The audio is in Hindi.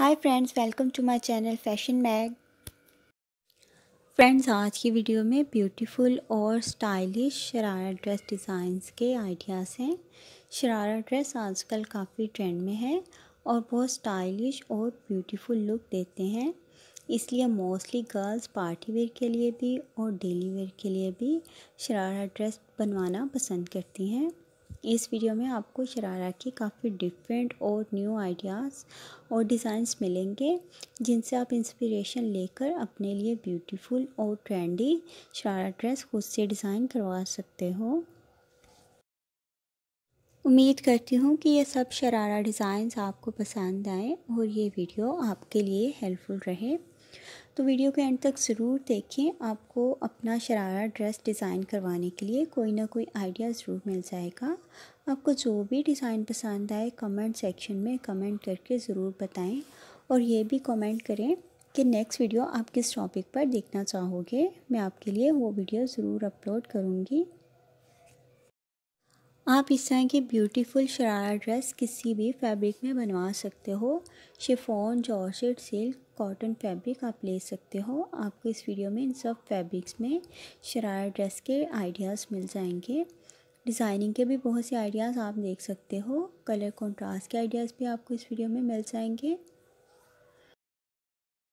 hi friends welcome to my channel fashion mag friends आज की वीडियो में ब्यूटीफुल और स्टाइलिश शरारा ड्रेस डिज़ाइंस के आइडियाज़ हैं शरारा ड्रेस आजकल काफ़ी ट्रेंड में है और बहुत स्टाइलिश और ब्यूटीफुल लुक देते हैं इसलिए मोस्टली गर्ल्स पार्टी वेयर के लिए भी और डेली वेयर के लिए भी शरारा ड्रेस बनवाना पसंद करती हैं इस वीडियो में आपको शरारा के काफ़ी डिफरेंट और न्यू आइडियाज़ और डिज़ाइंस मिलेंगे जिनसे आप इंस्पिरेशन लेकर अपने लिए ब्यूटीफुल और ट्रेंडी शरारा ड्रेस खुद से डिज़ाइन करवा सकते हो उम्मीद करती हूँ कि ये सब शरारा डिज़ाइंस आपको पसंद आए और ये वीडियो आपके लिए हेल्पफुल रहे तो वीडियो के एंड तक ज़रूर देखें आपको अपना शरारा ड्रेस डिज़ाइन करवाने के लिए कोई ना कोई आइडिया ज़रूर मिल जाएगा आपको जो भी डिज़ाइन पसंद आए कमेंट सेक्शन में कमेंट करके ज़रूर बताएं और ये भी कमेंट करें कि नेक्स्ट वीडियो आप किस टॉपिक पर देखना चाहोगे मैं आपके लिए वो वीडियो ज़रूर अपलोड करूँगी आप इस तरह की ब्यूटीफुल शरारा ड्रेस किसी भी फैब्रिक में बनवा सकते हो chiffon georgette silk cotton fabric आप ले सकते हो आपको इस वीडियो में इन सब फैब्रिक्स में शरारा ड्रेस के आइडियाज़ मिल जाएंगे डिज़ाइनिंग के भी बहुत से आइडियाज़ आप देख सकते हो कलर कंट्रास्ट के आइडियाज़ भी आपको इस वीडियो में मिल जाएंगे